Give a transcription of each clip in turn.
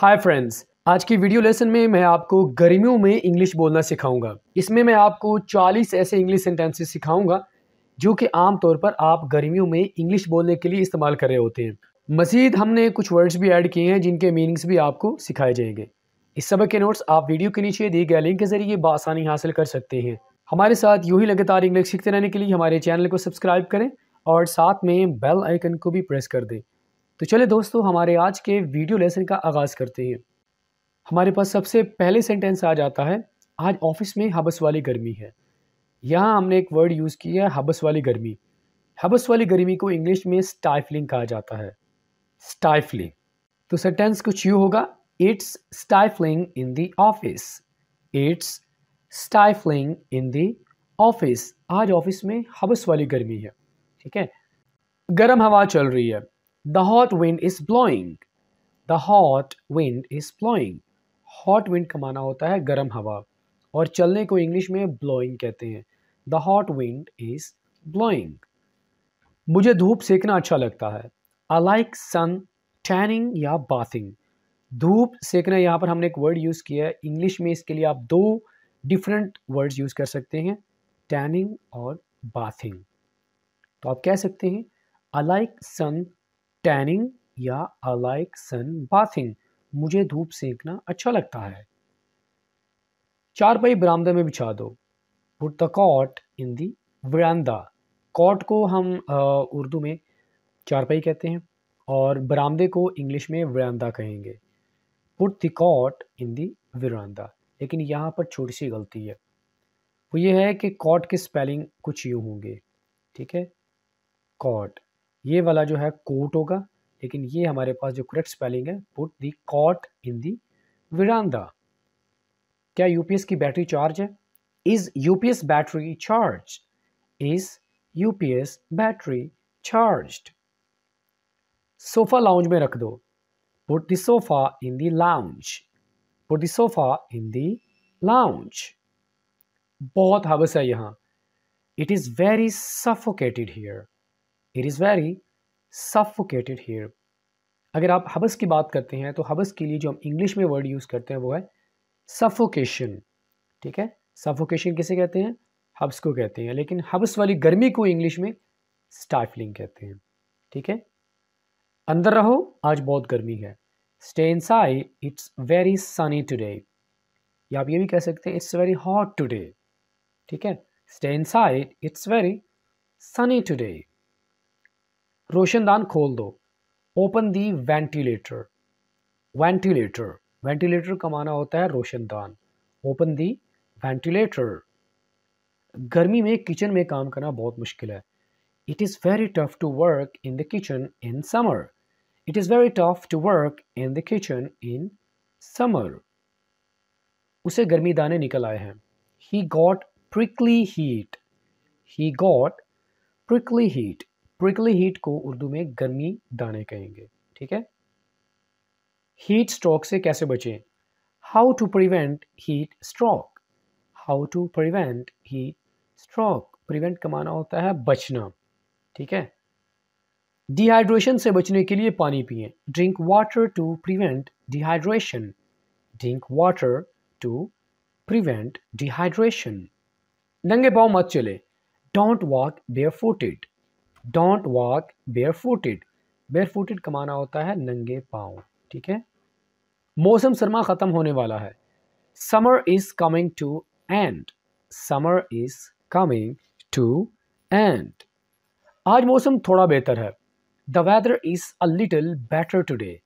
Hi friends आज की video lesson में मैं आपको गर्मियों में इंग्लिश बोलना सिखाऊंगा इसमें मैं आपको 40 ऐसे इंग्लिश सेंटेंसेस सिखाऊंगा जो कि आमतौर पर आप गर्मियों में इंग्लिश बोलने के लिए इस्तेमाल कर रहे होते हैं मज़ीद हमने कुछ वर्ड्स भी ऐड किए हैं जिनके मीनिंग्स भी आपको सिखाए जाएंगे इस सबक के नोट्स आप वीडियो के नीचे दिए गए लिंक के ज़रिए बसानी हासिल कर सकते हैं हमारे साथ यूँ ही लगातार इंग्लिश सीखते रहने के लिए हमारे चैनल को सब्सक्राइब करें और साथ में बेल आइकन को भी प्रेस कर दें तो चले दोस्तों हमारे आज के वीडियो लेसन का आगाज़ करते हैं हमारे पास सबसे पहले सेंटेंस आ जाता है आज ऑफिस में हबस वाली गर्मी है यहाँ हमने एक वर्ड यूज़ किया है हबस वाली गर्मी हबस वाली गर्मी को इंग्लिश में स्टाइफलिंग कहा जाता है स्टाइफलिंग तो सेंटेंस कुछ यू होगा it's stifling in the office it's stifling in the office आज ऑफिस में हबस वाली गर्मी है ठीक है गर्म हवा चल रही है the hot wind is blowing the hot wind is blowing hot wind का माना होता है गर्म हवा और चलने को इंग्लिश में blowing कहते हैं the hot wind is blowing मुझे धूप सेकना अच्छा लगता है आई लाइक सन टैनिंग या बाथिंग धूप सेकना यहाँ पर हमने एक वर्ड यूज़ किया है इंग्लिश में इसके लिए आप दो डिफरेंट वर्ड्स यूज़ कर सकते हैं टैनिंग और बाथिंग तो आप कह सकते हैं आई लाइक सन टैनिंग या आई लाइक सन बाथिंग मुझे धूप सेकना अच्छा लगता है चारपाई बरामदा में बिछा दो put the cot in the veranda cot को हम उर्दू में चारपाई कहते हैं और बरामदे को इंग्लिश में वरानदा कहेंगे put the cot in the veranda लेकिन यहाँ पर छोटी सी गलती है वो ये है कि कॉट के स्पेलिंग कुछ यूँ होंगे ठीक है कॉट ये वाला जो है कोट होगा लेकिन ये हमारे पास जो करेक्ट स्पेलिंग है put the cot in the veranda क्या यूपीएस की बैटरी चार्ज है is UPS battery charge is UPS battery charge sofa lounge में रख दो put the sofa in the lounge put the sofa in the lounge बहुत हवस है यहां it is very suffocated here it is very suffocated here अगर आप हबस की बात करते हैं तो हबस के लिए जो हम इंग्लिश में वर्ड यूज़ करते हैं वो है सफोकेशन ठीक है सफोकेशन किसे कहते हैं हब्स को कहते हैं लेकिन हब्स वाली गर्मी को इंग्लिश में स्टाइफलिंग कहते हैं ठीक है अंदर रहो आज बहुत गर्मी है stay inside it's very sunny today या आप ये भी कह सकते हैं इट्स वेरी हॉट टुडे ठीक है stay inside it's very sunny today रोशनदान खोल दो open the ventilator ventilator ventilator का माना होता है रोशनदान ओपन दी वेंटिलेटर गर्मी में किचन में काम करना बहुत मुश्किल है it is very tough to work in the kitchen in summer it is very tough to work in the kitchen in summer उसे गर्मी दाने निकल आए हैं he got prickly heat he got prickly heat prickly heat को उर्दू में गर्मी दाने कहेंगे ठीक है हीट स्ट्रोक से कैसे बचें how to prevent heat stroke how to prevent heat stroke prevent का माना होता है बचना ठीक है डिहाइड्रेशन से बचने के लिए पानी पिए drink water to prevent dehydration drink water to prevent dehydration नंगे पाँव मत चले don't walk bare footed don't walk bare footed bare footed कमाना होता है नंगे पाँव ठीक है मौसम सरमा ख़त्म होने वाला है summer is coming to end summer is coming to end आज मौसम थोड़ा बेहतर है the weather is a little better today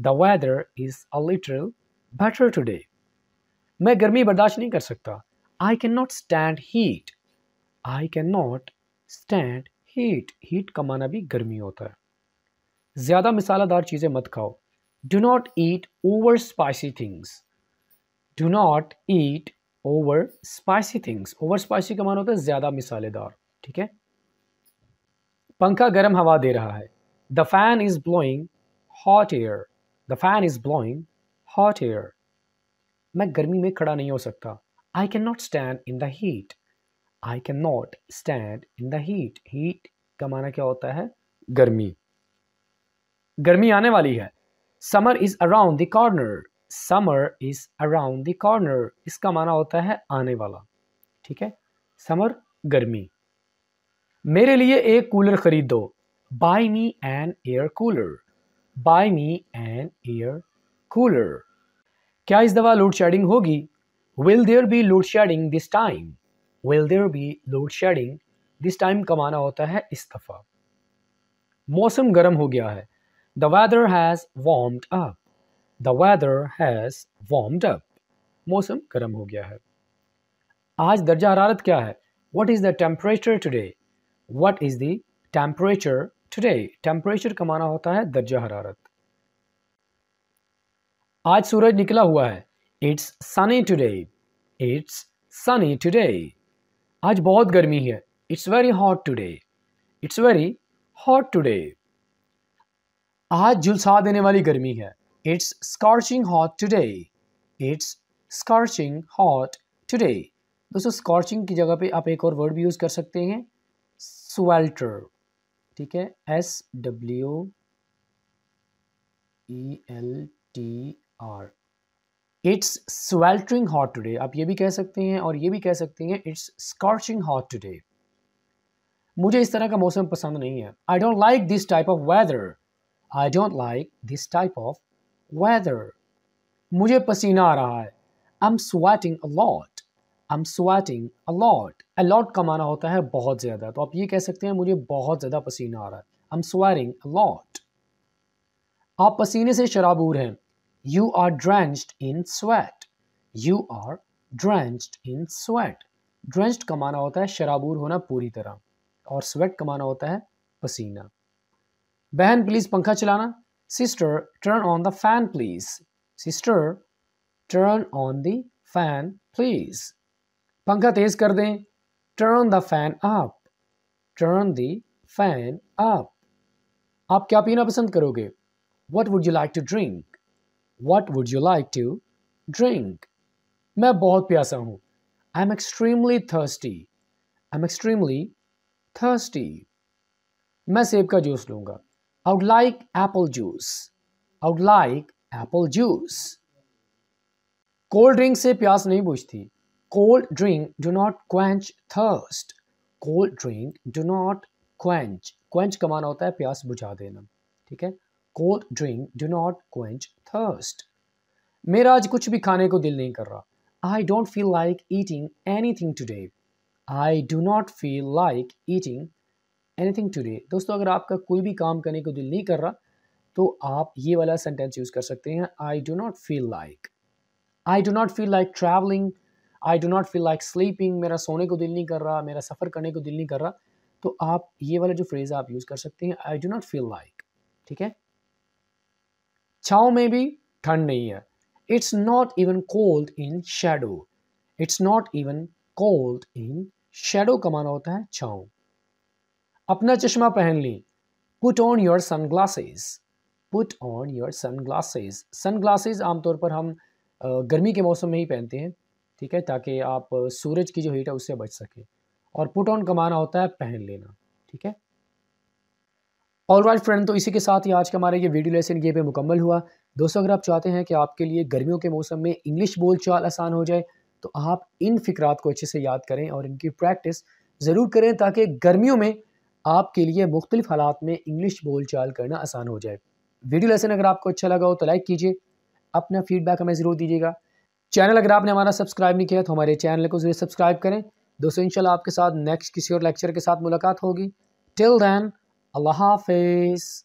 the weather is a little better today मैं गर्मी बर्दाश्त नहीं कर सकता I can not stand heat I can not stand heat heat का माना भी गर्मी होता है ज़्यादा मिसालादार चीज़ें मत खाओ do not eat over spicy things do not eat over spicy things over spicy का माना होता है ज़्यादा मिसालेदार ठीक है पंखा गर्म हवा दे रहा है the fan is blowing hot air the fan is blowing hot air मैं गर्मी में खड़ा नहीं हो सकता I can not stand in the heat I can not stand in the heat heat का माना क्या होता है गर्मी गर्मी आने वाली है summer is around the corner summer is around the corner इसका माना होता है आने वाला ठीक है समर गर्मी मेरे लिए एक कूलर खरीद दो buy me an air cooler buy me an air cooler क्या इस दवा लोड शेडिंग होगी will there be load shedding this time will there be load shedding this time कमाना होता है इस दफ़ा मौसम गर्म हो गया है the weather has warmed up the weather has warmed up मौसम गर्म हो गया है आज दर्जा हरारत क्या है what is the temperature today what is the temperature today temperature का माना होता है दर्जा हरारत आज सूरज निकला हुआ है it's sunny today it's sunny today आज बहुत गर्मी है it's very hot today it's very hot today आज झुलसा देने वाली गर्मी है it's scorching hot today it's scorching hot today दोस्तों स्कॉर्चिंग की जगह पे आप एक और वर्ड भी यूज़ कर सकते हैं स्वेल्टर ठीक है S W E L T R it's sweltering hot today आप ये भी कह सकते हैं और ये भी कह सकते हैं इट्स स्कॉर्चिंग हॉट टुडे मुझे इस तरह का मौसम पसंद नहीं है I don't like this type of weather I don't like this type of weather मुझे पसीना आ रहा है I am sweating a lot I am sweating a lot a lot का माना होता है बहुत ज़्यादा तो आप ये कह सकते हैं मुझे बहुत ज़्यादा पसीना आ रहा है आई एम स्वारिंग अलॉट आप पसीने से शराबूर हैं You are drenched in sweat. You are drenched in sweat. Drenched का माना होता है शराबूर होना पूरी तरह और स्वेट का माना होता है पसीना बहन प्लीज पंखा चलाना sister turn on the fan please sister turn on the fan please पंखा तेज कर दें turn the fan up turn the fan up आप क्या पीना पसंद करोगे what would you like to drink what would you like to drink मैं बहुत प्यासा हूँ I am extremely thirsty I am extremely thirsty मैं सेब का जूस लूंगा I would like apple juice I would like apple juice cold drink से प्यास नहीं बुझती cold drink do not quench thirst cold drink do not quench quench कमाना होता है प्यास बुझा देना ठीक है cold drink do not quench thirst मेरा आज कुछ भी खाने को दिल नहीं कर रहा I don't feel like eating anything today I do not feel like eating anything today दोस्तों अगर आपका कोई भी काम करने को दिल नहीं कर रहा तो आप ये वाला सेंटेंस यूज़ कर सकते हैं I do not feel like I do not feel like travelling I do not feel like sleeping मेरा सोने को दिल नहीं कर रहा मेरा सफ़र करने को दिल नहीं कर रहा तो आप ये वाला जो फ्रेज़ आप यूज़ कर सकते हैं I do not feel like ठीक है छाव में भी ठंड नहीं है it's not even cold in shadow it's not even cold in shadow का माना होता है छाव अपना चश्मा पहन ली put on your sunglasses put on your sunglasses sunglasses आमतौर पर हम गर्मी के मौसम में ही पहनते हैं ठीक है ताकि आप सूरज की जो हीट है उससे बच सके और पुट ऑन का माना होता है पहन लेना ठीक है ऑल राइट फ्रेंड तो इसी के साथ ही आज का हमारा ये वीडियो लेसन ये पे मुकम्मल हुआ दोस्तों अगर आप चाहते हैं कि आपके लिए गर्मियों के मौसम में इंग्लिश बोलचाल आसान हो जाए तो आप इन फिक्रात को अच्छे से याद करें और इनकी प्रैक्टिस ज़रूर करें ताकि गर्मियों में आपके लिए मुख्तलिफ हालात में इंग्लिश बोलचाल करना आसान हो जाए वीडियो लेसन अगर आपको अच्छा लगा हो तो लाइक कीजिए अपना फीडबैक हमें ज़रूर दीजिएगा चैनल अगर आपने हमारा सब्सक्राइब नहीं किया तो हमारे चैनल को ज़रूर सब्सक्राइब करें दोस्तों इंशाल्लाह आपके साथ नेक्स्ट किसी और लेक्चर के साथ मुलाकात होगी टिल दैन Allah Hafiz.